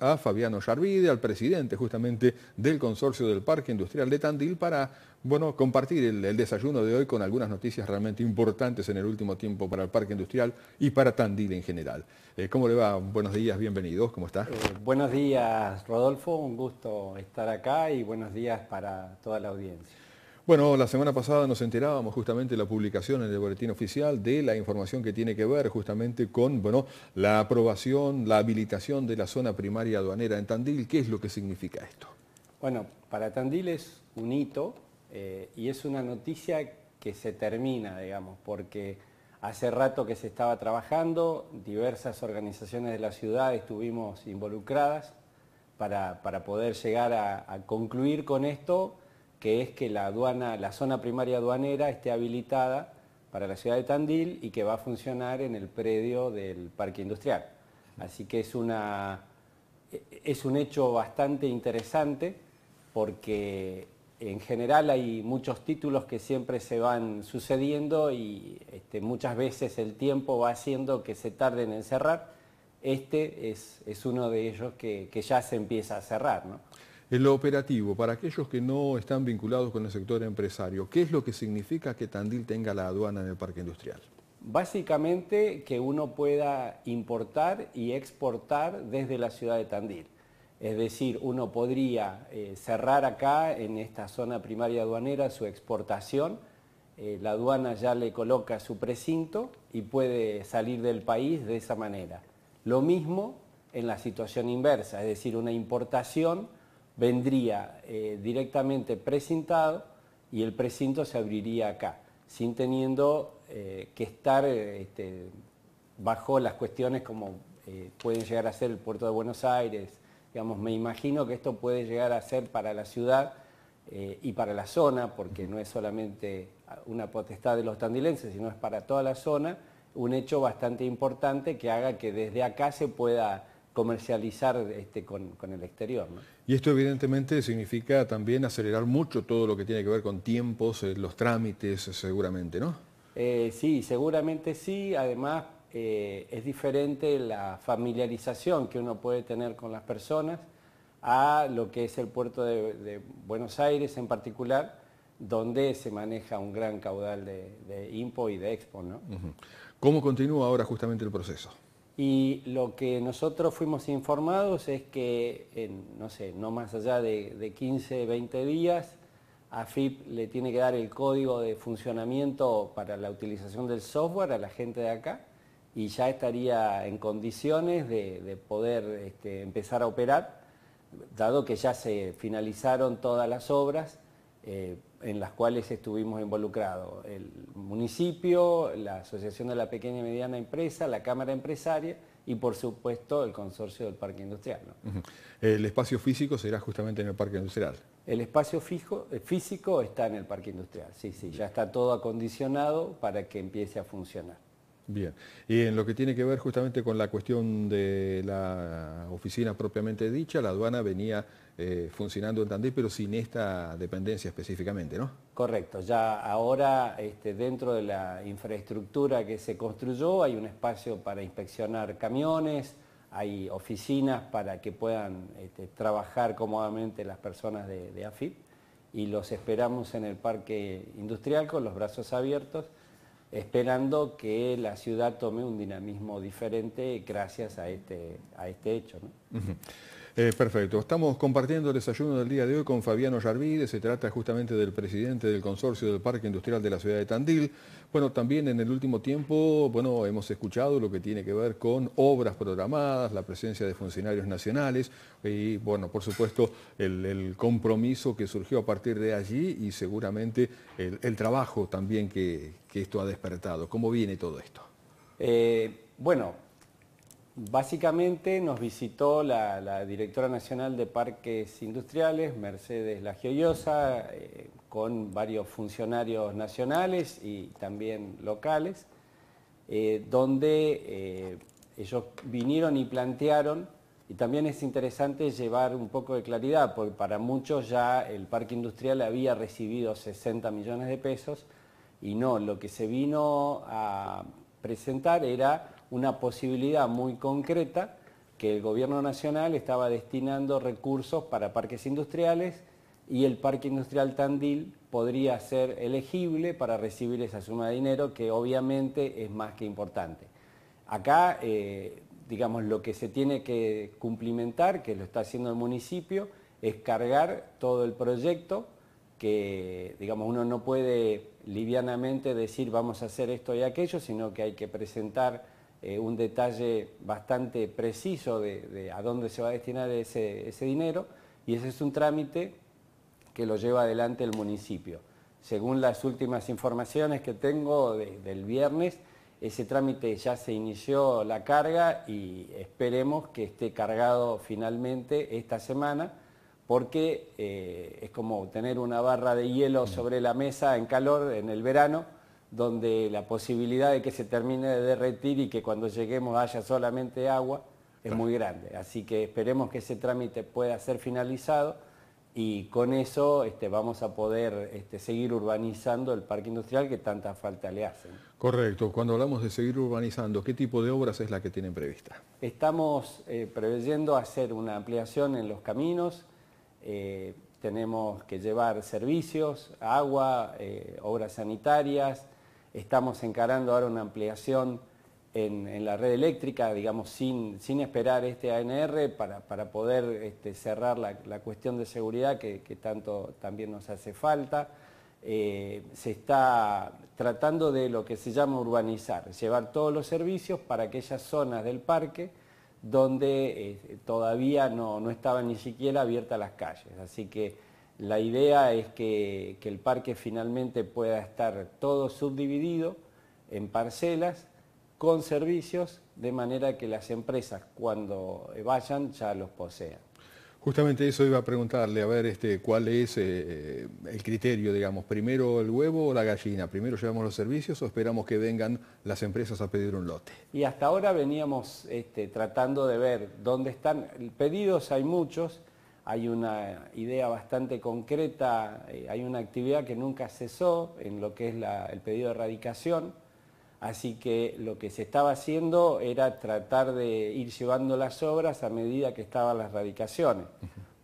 a Fabiano Yarvide, al presidente justamente del consorcio del Parque Industrial de Tandil, para bueno, compartir el, desayuno de hoy con algunas noticias realmente importantes en el último tiempo para el Parque Industrial y para Tandil en general. Eh, ¿Cómo le va? Buenos días, bienvenidos, ¿cómo está? Eh, buenos días, Rodolfo, un gusto estar acá y buenos días para toda la audiencia. Bueno, la semana pasada nos enterábamos justamente de la publicación en el boletín oficial de la información que tiene que ver justamente con bueno, la aprobación, la habilitación de la zona primaria aduanera en Tandil. ¿Qué es lo que significa esto? Bueno, para Tandil es un hito eh, y es una noticia que se termina, digamos, porque hace rato que se estaba trabajando, diversas organizaciones de la ciudad estuvimos involucradas para, poder llegar a concluir con esto que es que la zona primaria aduanera esté habilitada para la ciudad de Tandil y que va a funcionar en el predio del parque industrial. Así que es, un hecho bastante interesante porque en general hay muchos títulos que siempre se van sucediendo y este, muchas veces el tiempo va haciendo que se tarden en cerrar. Este es, uno de ellos que, que ya se empieza a cerrar. ¿no? En lo operativo, para aquellos que no están vinculados con el sector empresario, ¿qué es lo que significa que Tandil tenga la aduana en el parque industrial? Básicamente que uno pueda importar y exportar desde la ciudad de Tandil. Es decir, uno podría eh, cerrar acá, en esta zona primaria aduanera, su exportación. Eh, la aduana ya le coloca su precinto y puede salir del país de esa manera. Lo mismo en la situación inversa, es decir, una importación vendría eh, directamente precintado y el precinto se abriría acá, sin teniendo eh, que estar eh, este, bajo las cuestiones como pueden llegar a ser el puerto de Buenos Aires. Digamos, me imagino que esto puede llegar a ser para la ciudad y para la zona, porque no es solamente una potestad de los tandilenses, sino es para toda la zona, un hecho bastante importante que haga que desde acá se pueda comercializar este, con, el exterior. Y esto evidentemente significa también acelerar mucho todo lo que tiene que ver con tiempos, eh, los trámites seguramente, ¿no? Eh, sí, seguramente sí. Además eh, es diferente la familiarización que uno puede tener con las personas a lo que es el puerto de, Buenos Aires en particular, donde se maneja un gran caudal de, de y de EXPO. ¿no? ¿Cómo continúa ahora justamente el proceso? Y lo que nosotros fuimos informados es que, no sé, no más allá de, 15, 20 días, AFIP le tiene que dar el código de funcionamiento para la utilización del software a la gente de acá y ya estaría en condiciones de, poder este, empezar a operar, dado que ya se finalizaron todas las obras. Eh, en las cuales estuvimos involucrados, el municipio, la Asociación de la Pequeña y Mediana Empresa, la Cámara Empresaria y por supuesto el consorcio del Parque Industrial. El espacio físico será justamente en el Parque Industrial. El espacio fijo, eh, físico está en el Parque Industrial, sí, sí, ya está todo acondicionado para que empiece a funcionar. Bien, y en lo que tiene que ver justamente con la cuestión de la oficina propiamente dicha, la aduana venía eh, funcionando en Tandil, pero sin esta dependencia específicamente, ¿no? Correcto, ya ahora este, dentro de la infraestructura que se construyó hay un espacio para inspeccionar camiones, hay oficinas para que puedan este, trabajar cómodamente las personas de, AFIP y los esperamos en el parque industrial con los brazos abiertos esperando que la ciudad tome un dinamismo diferente gracias a este, a este hecho. ¿no? Eh, perfecto. Estamos compartiendo el desayuno del día de hoy con Fabiano Yarvide. Se trata justamente del presidente del consorcio del Parque Industrial de la ciudad de Tandil. Bueno, también en el último tiempo, bueno, hemos escuchado lo que tiene que ver con obras programadas, la presencia de funcionarios nacionales y, bueno, por supuesto, el, compromiso que surgió a partir de allí y seguramente el, trabajo también que, esto ha despertado. ¿Cómo viene todo esto? Eh, bueno, Básicamente nos visitó la, directora nacional de Parques Industriales, Mercedes Lagioyosa, eh, con varios funcionarios nacionales y también locales, eh, donde eh, ellos vinieron y plantearon, y también es interesante llevar un poco de claridad, porque para muchos ya el parque industrial había recibido 60 millones de pesos, y no, lo que se vino a presentar era una posibilidad muy concreta que el gobierno nacional estaba destinando recursos para parques industriales y el parque industrial Tandil podría ser elegible para recibir esa suma de dinero que obviamente es más que importante. Acá, eh, digamos, lo que se tiene que cumplimentar, que lo está haciendo el municipio, es cargar todo el proyecto que, digamos, uno no puede livianamente decir vamos a hacer esto y aquello, sino que hay que presentar eh, un detalle bastante preciso de, a dónde se va a destinar ese, dinero y ese es un trámite que lo lleva adelante el municipio. Según las últimas informaciones que tengo del viernes, ese trámite ya se inició la carga y esperemos que esté cargado finalmente esta semana porque eh, es como tener una barra de hielo mm. sobre la mesa en calor en el verano donde la posibilidad de que se termine de derretir y que cuando lleguemos haya solamente agua es muy grande. Así que esperemos que ese trámite pueda ser finalizado y con eso este, vamos a poder este, seguir urbanizando el parque industrial que tanta falta le hace. Correcto. Cuando hablamos de seguir urbanizando, ¿qué tipo de obras es la que tienen prevista? Estamos eh, preveyendo hacer una ampliación en los caminos. Eh, tenemos que llevar servicios, agua, eh, obras sanitarias, Estamos encarando ahora una ampliación en, la red eléctrica, digamos, sin, esperar este ANR para, poder este, cerrar la, cuestión de seguridad que, tanto también nos hace falta. Eh, se está tratando de lo que se llama urbanizar, llevar todos los servicios para aquellas zonas del parque donde eh, todavía no, no estaban ni siquiera abiertas las calles. Así que la idea es que, el parque finalmente pueda estar todo subdividido en parcelas con servicios de manera que las empresas cuando vayan ya los posean. Justamente eso iba a preguntarle, a ver este, cuál es eh, el criterio, digamos, primero el huevo o la gallina, primero llevamos los servicios o esperamos que vengan las empresas a pedir un lote. Y hasta ahora veníamos este, tratando de ver dónde están, pedidos hay muchos, hay una idea bastante concreta, eh, hay una actividad que nunca cesó en lo que es el pedido de erradicación, así que lo que se estaba haciendo era tratar de ir llevando las obras a medida que estaban las erradicaciones,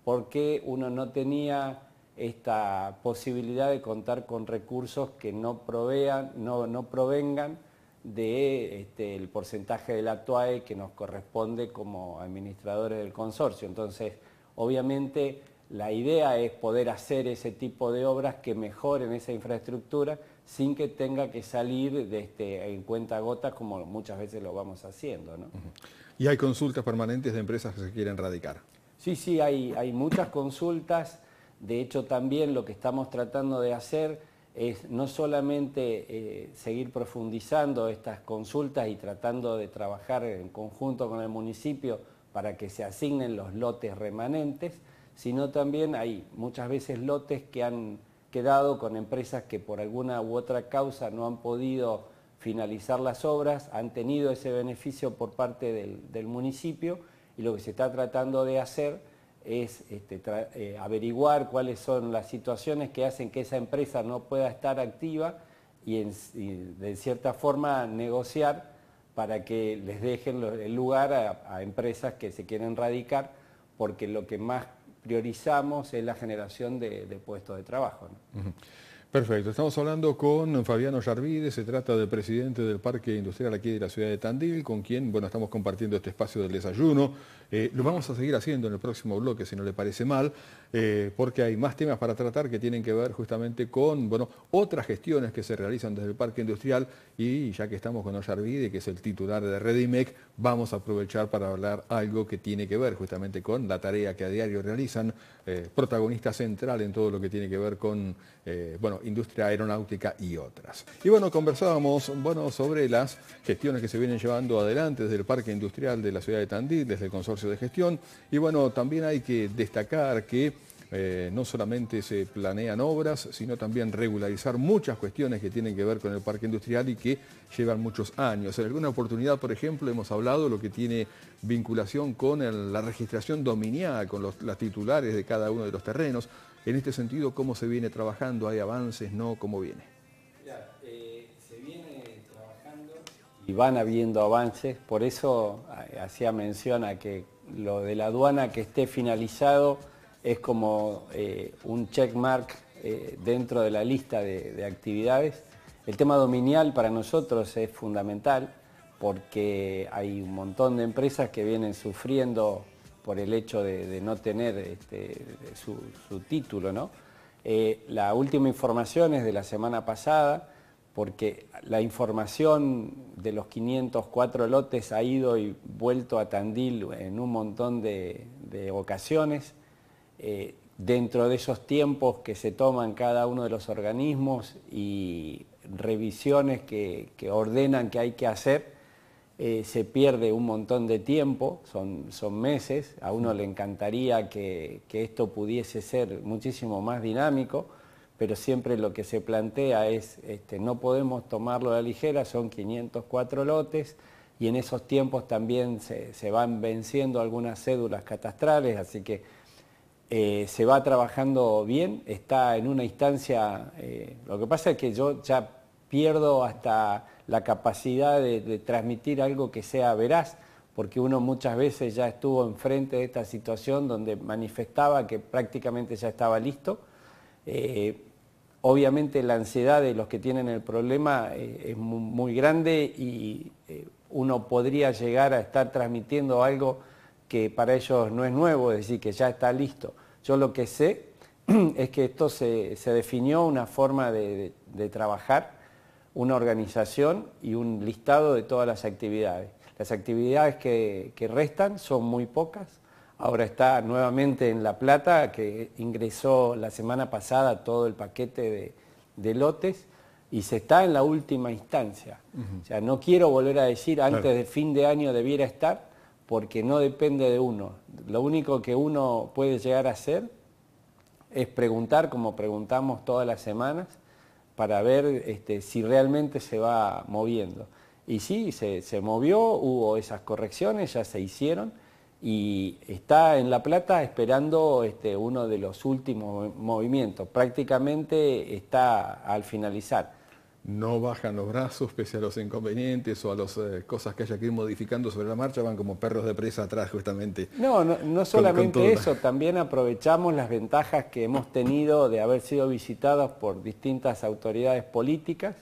porque uno no tenía esta posibilidad de contar con recursos que no, provean, no, provengan del este, porcentaje de la TUAE que nos corresponde como administradores del consorcio. Entonces, Obviamente la idea es poder hacer ese tipo de obras que mejoren esa infraestructura sin que tenga que salir de este, en cuenta gotas como muchas veces lo vamos haciendo. ¿Y hay consultas permanentes de empresas que se quieren radicar? Sí, sí, hay, muchas consultas. De hecho, también lo que estamos tratando de hacer es no solamente eh, seguir profundizando estas consultas y tratando de trabajar en conjunto con el municipio, para que se asignen los lotes remanentes, sino también hay muchas veces lotes que han quedado con empresas que por alguna u otra causa no han podido finalizar las obras, han tenido ese beneficio por parte del, municipio y lo que se está tratando de hacer es este, eh, averiguar cuáles son las situaciones que hacen que esa empresa no pueda estar activa y de cierta forma negociar para que les dejen el lugar a, empresas que se quieren radicar, porque lo que más priorizamos es la generación de, puestos de trabajo. Perfecto, estamos hablando con Fabiano Yarvide, se trata del presidente del Parque Industrial aquí de la ciudad de Tandil, con quien, bueno, estamos compartiendo este espacio del desayuno. Eh, lo vamos a seguir haciendo en el próximo bloque, si no le parece mal, eh, porque hay más temas para tratar que tienen que ver justamente con, bueno, otras gestiones que se realizan desde el Parque Industrial y ya que estamos con Ollarvide, que es el titular de Redimec, vamos a aprovechar para hablar algo que tiene que ver justamente con la tarea que a diario realizan, eh, protagonista central en todo lo que tiene que ver con, bueno, industria aeronáutica y otras. Y bueno, conversábamos bueno, sobre las gestiones que se vienen llevando adelante desde el Parque Industrial de la ciudad de Tandil, desde el Consorcio de Gestión. Y bueno, también hay que destacar que eh, no solamente se planean obras, sino también regularizar muchas cuestiones que tienen que ver con el parque industrial y que llevan muchos años. En alguna oportunidad, por ejemplo, hemos hablado de lo que tiene vinculación con la registración dominial, con los, las titulares de cada uno de los terrenos. En este sentido, ¿cómo se viene trabajando? ¿Hay avances? ¿No? ¿Cómo viene? Eh, se viene trabajando y van habiendo avances, por eso eh, hacía mención a que lo de la aduana que esté finalizado es como eh, un checkmark mark eh, dentro de la lista de, actividades. El tema dominial para nosotros es fundamental porque hay un montón de empresas que vienen sufriendo por el hecho de, no tener este, su, título. Eh, la última información es de la semana pasada porque la información de los 504 lotes ha ido y vuelto a Tandil en un montón de ocasiones. Eh, dentro de esos tiempos que se toman cada uno de los organismos y revisiones que, ordenan que hay que hacer, eh, se pierde un montón de tiempo, son, son meses, a uno le encantaría que, esto pudiese ser muchísimo más dinámico, pero siempre lo que se plantea es, este, no podemos tomarlo a la ligera, son 504 lotes y en esos tiempos también se, se van venciendo algunas cédulas catastrales, así que eh, se va trabajando bien, está en una instancia, eh, lo que pasa es que yo ya pierdo hasta la capacidad de, transmitir algo que sea veraz, porque uno muchas veces ya estuvo enfrente de esta situación donde manifestaba que prácticamente ya estaba listo. Eh, obviamente la ansiedad de los que tienen el problema es muy grande y uno podría llegar a estar transmitiendo algo que para ellos no es nuevo, es decir, que ya está listo. Yo lo que sé es que esto se, definió una forma de, trabajar, una organización y un listado de todas las actividades. Las actividades que, restan son muy pocas. Ahora está nuevamente en La Plata, que ingresó la semana pasada todo el paquete de, lotes y se está en la última instancia. O sea, no quiero volver a decir antes de fin de año debiera estar, porque no depende de uno. Lo único que uno puede llegar a hacer es preguntar, como preguntamos todas las semanas, para ver este, si realmente se va moviendo. Y sí, se, movió, hubo esas correcciones, ya se hicieron, y está en La Plata esperando este, uno de los últimos movimientos. Prácticamente está al finalizar no bajan los brazos pese a los inconvenientes o a las eh, cosas que haya que ir modificando sobre la marcha, van como perros de presa atrás justamente. No, no, solamente eso, también aprovechamos las ventajas que hemos tenido de haber sido visitados por distintas autoridades políticas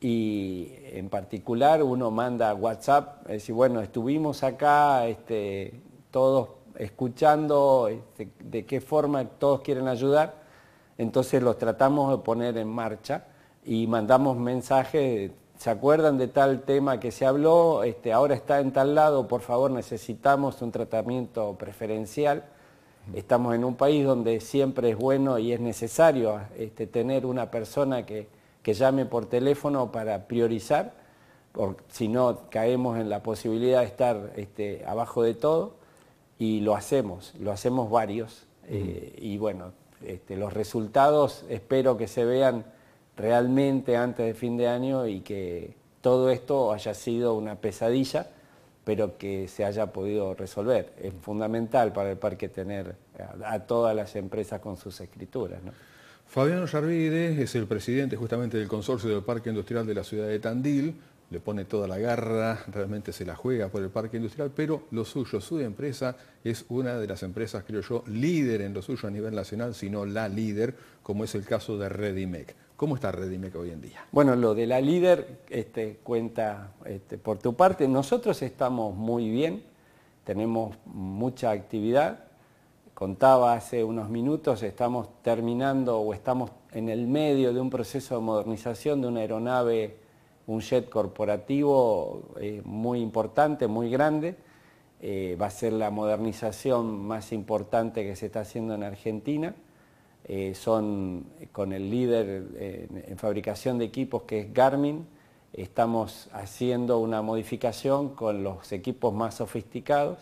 y en particular uno manda WhatsApp, es decir, bueno, estuvimos acá este, todos escuchando este, de qué forma todos quieren ayudar, entonces los tratamos de poner en marcha y mandamos mensajes, ¿se acuerdan de tal tema que se habló? Este, ahora está en tal lado, por favor necesitamos un tratamiento preferencial. Estamos en un país donde siempre es bueno y es necesario este, tener una persona que, llame por teléfono para priorizar, porque si no caemos en la posibilidad de estar este, abajo de todo, y lo hacemos, lo hacemos varios, eh, y bueno, los resultados espero que se vean realmente antes de fin de año y que todo esto haya sido una pesadilla, pero que se haya podido resolver. Es fundamental para el parque tener a, todas las empresas con sus escrituras. Fabiano es el presidente justamente del consorcio del Parque Industrial de la ciudad de Tandil le pone toda la garra, realmente se la juega por el parque industrial, pero lo suyo, su empresa, es una de las empresas, creo yo, líder en lo suyo a nivel nacional, sino la líder, como es el caso de Redimec. ¿Cómo está Redimec hoy en día? Bueno, lo de la líder este, cuenta este, por tu parte. Nosotros estamos muy bien, tenemos mucha actividad. Contaba hace unos minutos, estamos terminando o estamos en el medio de un proceso de modernización de una aeronave un jet corporativo eh, muy importante, muy grande. Eh, va a ser la modernización más importante que se está haciendo en Argentina. Eh, son con el líder en fabricación de equipos que es Garmin. Estamos haciendo una modificación con los equipos más sofisticados,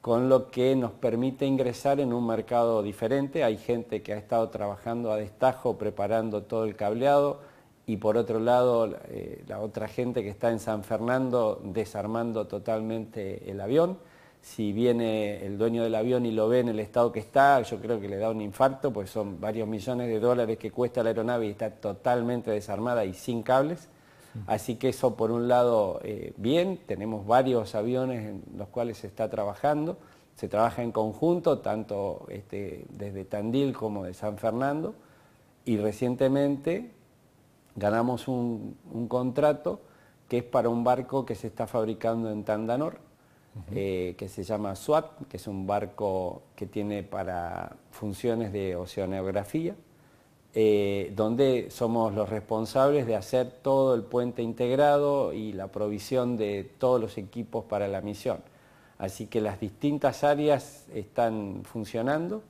con lo que nos permite ingresar en un mercado diferente. Hay gente que ha estado trabajando a destajo, preparando todo el cableado, y por otro lado eh, la otra gente que está en San Fernando desarmando totalmente el avión. Si viene el dueño del avión y lo ve en el estado que está, yo creo que le da un infarto, pues son varios millones de dólares que cuesta la aeronave y está totalmente desarmada y sin cables. Así que eso por un lado eh, bien, tenemos varios aviones en los cuales se está trabajando, se trabaja en conjunto, tanto este, desde Tandil como de San Fernando, y recientemente ganamos un, contrato que es para un barco que se está fabricando en Tandanor, eh, que se llama SWAT, que es un barco que tiene para funciones de oceanografía, eh, donde somos los responsables de hacer todo el puente integrado y la provisión de todos los equipos para la misión. Así que las distintas áreas están funcionando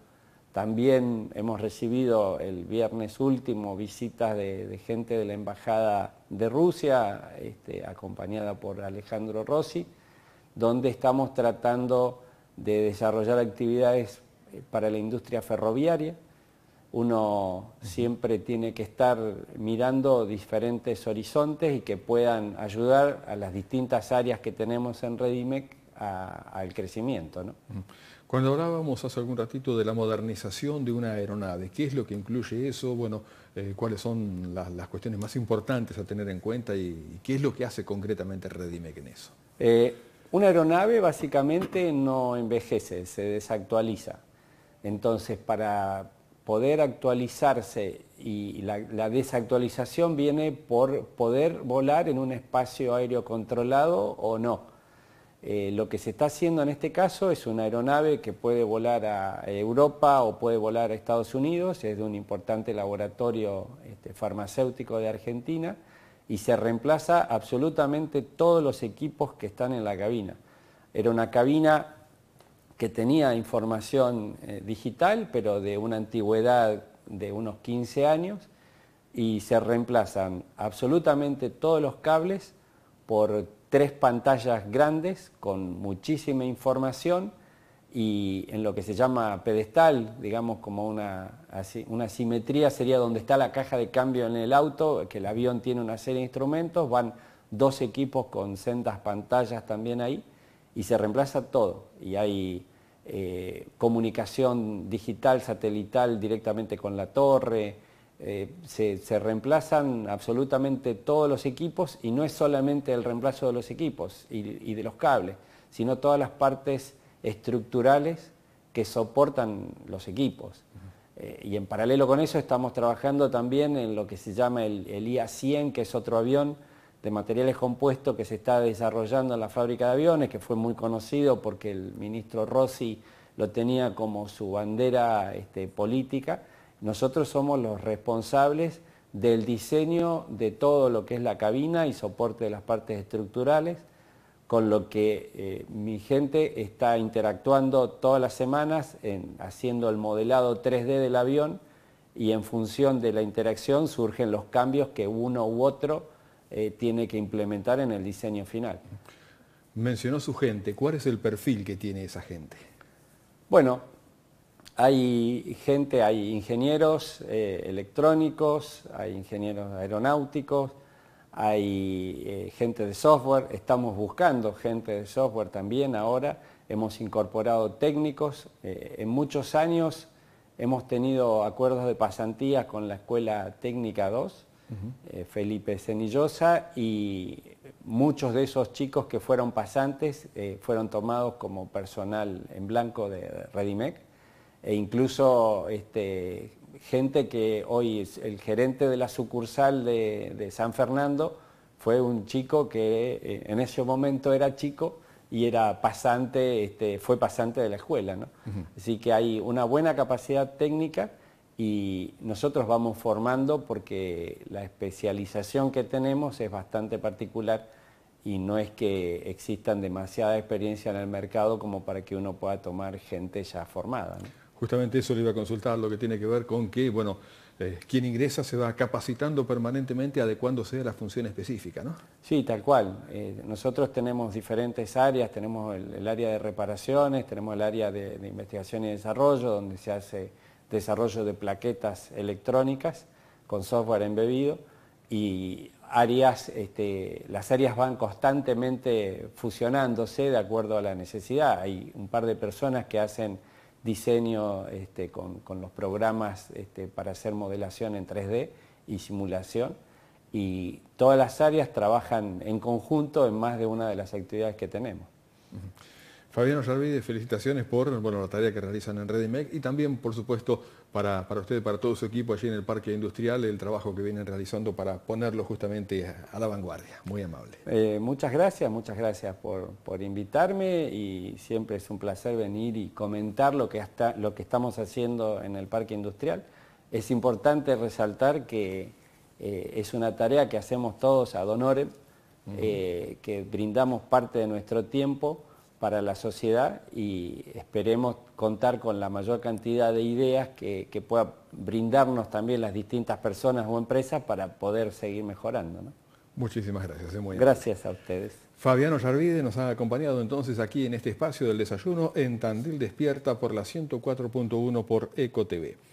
también hemos recibido el viernes último visitas de, gente de la Embajada de Rusia, este, acompañada por Alejandro Rossi, donde estamos tratando de desarrollar actividades eh, para la industria ferroviaria. Uno siempre tiene que estar mirando diferentes horizontes y que puedan ayudar a las distintas áreas que tenemos en Redimec al crecimiento. Cuando hablábamos hace algún ratito de la modernización de una aeronave, ¿qué es lo que incluye eso? Bueno, eh, ¿cuáles son las, cuestiones más importantes a tener en cuenta y, qué es lo que hace concretamente Redimec en eso? Eh, una aeronave básicamente no envejece, se desactualiza. Entonces, para poder actualizarse y la desactualización viene por poder volar en un espacio aéreo controlado o no. Eh, lo que se está haciendo en este caso es una aeronave que puede volar a Europa o puede volar a Estados Unidos, es de un importante laboratorio este, farmacéutico de Argentina y se reemplaza absolutamente todos los equipos que están en la cabina. Era una cabina que tenía información eh, digital, pero de una antigüedad de unos 15 años, y se reemplazan absolutamente todos los cables por tres pantallas grandes con muchísima información y en lo que se llama pedestal, digamos como una, simetría sería donde está la caja de cambio en el auto, que el avión tiene una serie de instrumentos, van dos equipos con sendas pantallas también ahí y se reemplaza todo y hay eh, comunicación digital, satelital directamente con la torre, eh, se, reemplazan absolutamente todos los equipos y no es solamente el reemplazo de los equipos y, de los cables, sino todas las partes estructurales que soportan los equipos. Eh, y en paralelo con eso estamos trabajando también en lo que se llama el, IA-100, que es otro avión de materiales compuestos que se está desarrollando en la fábrica de aviones, que fue muy conocido porque el ministro Rossi lo tenía como su bandera este, política nosotros somos los responsables del diseño de todo lo que es la cabina y soporte de las partes estructurales, con lo que eh, mi gente está interactuando todas las semanas en, haciendo el modelado 3D del avión y en función de la interacción surgen los cambios que uno u otro eh, tiene que implementar en el diseño final. Mencionó su gente, ¿cuál es el perfil que tiene esa gente? Bueno, hay gente, hay ingenieros eh, electrónicos, hay ingenieros aeronáuticos, hay eh, gente de software, estamos buscando gente de software también ahora, hemos incorporado técnicos, eh, en muchos años hemos tenido acuerdos de pasantías con la Escuela Técnica 2, Felipe Cenillosa, y muchos de esos chicos que fueron pasantes fueron tomados como personal en blanco de Redimec e incluso este, gente que hoy es el gerente de la sucursal de, San Fernando fue un chico que eh, en ese momento era chico y era pasante, este, fue pasante de la escuela. Así que hay una buena capacidad técnica y nosotros vamos formando porque la especialización que tenemos es bastante particular y no es que existan demasiada experiencia en el mercado como para que uno pueda tomar gente ya formada. ¿no? Justamente eso le iba a consultar, lo que tiene que ver con que, bueno, eh, quien ingresa se va capacitando permanentemente adecuándose a la función específica, ¿no? Sí, tal cual. Eh, nosotros tenemos diferentes áreas, tenemos el, área de reparaciones, tenemos el área de, investigación y desarrollo, donde se hace desarrollo de plaquetas electrónicas con software embebido y áreas, este, las áreas van constantemente fusionándose de acuerdo a la necesidad. Hay un par de personas que hacen diseño este, con, los programas este, para hacer modelación en 3D y simulación. Y todas las áreas trabajan en conjunto en más de una de las actividades que tenemos. Fabiano Jarvide, felicitaciones por la tarea que realizan en Redimec y también, por supuesto, para, para usted, para todo su equipo allí en el Parque Industrial, el trabajo que vienen realizando para ponerlo justamente a la vanguardia. Muy amable. Eh, muchas gracias, muchas gracias por, invitarme y siempre es un placer venir y comentar lo que, lo que estamos haciendo en el Parque Industrial. Es importante resaltar que eh, es una tarea que hacemos todos a Donore, eh, que brindamos parte de nuestro tiempo para la sociedad y esperemos contar con la mayor cantidad de ideas que, que pueda brindarnos también las distintas personas o empresas para poder seguir mejorando. ¿no? Muchísimas gracias. ¿eh? muy gracias a ustedes. Fabiano Yarvide nos ha acompañado entonces aquí en este espacio del desayuno en Tandil Despierta por la 104.1 por EcoTV.